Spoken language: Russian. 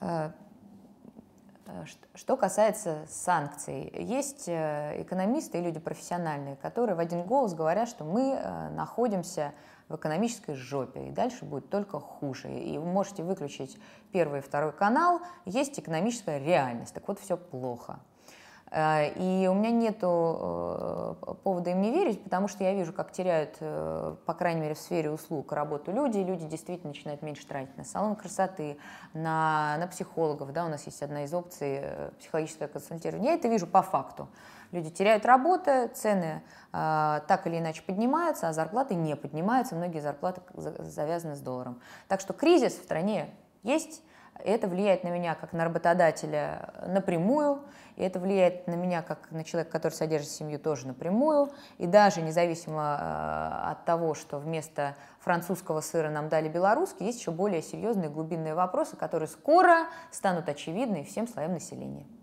Э, что касается санкций, есть э, экономисты и люди профессиональные, которые в один голос говорят, что мы э, находимся в экономической жопе, и дальше будет только хуже. И вы можете выключить первый и второй канал, есть экономическая реальность, так вот все плохо. Э, и у меня нет э, повода им не верить, потому что я вижу, как теряют, э, по крайней мере, в сфере услуг работу люди. люди действительно начинают меньше тратить на салон красоты, на, на психологов. Да, у нас есть одна из опций психологическое консультирование. Я это вижу по факту. Люди теряют работу, цены э, так или иначе поднимаются, а зарплаты не поднимаются. Многие зарплаты завязаны с долларом. Так что кризис в стране есть, это влияет на меня как на работодателя напрямую, и это влияет на меня как на человека, который содержит семью, тоже напрямую. И даже независимо э, от того, что вместо французского сыра нам дали белорусский, есть еще более серьезные глубинные вопросы, которые скоро станут очевидны всем слоям населения.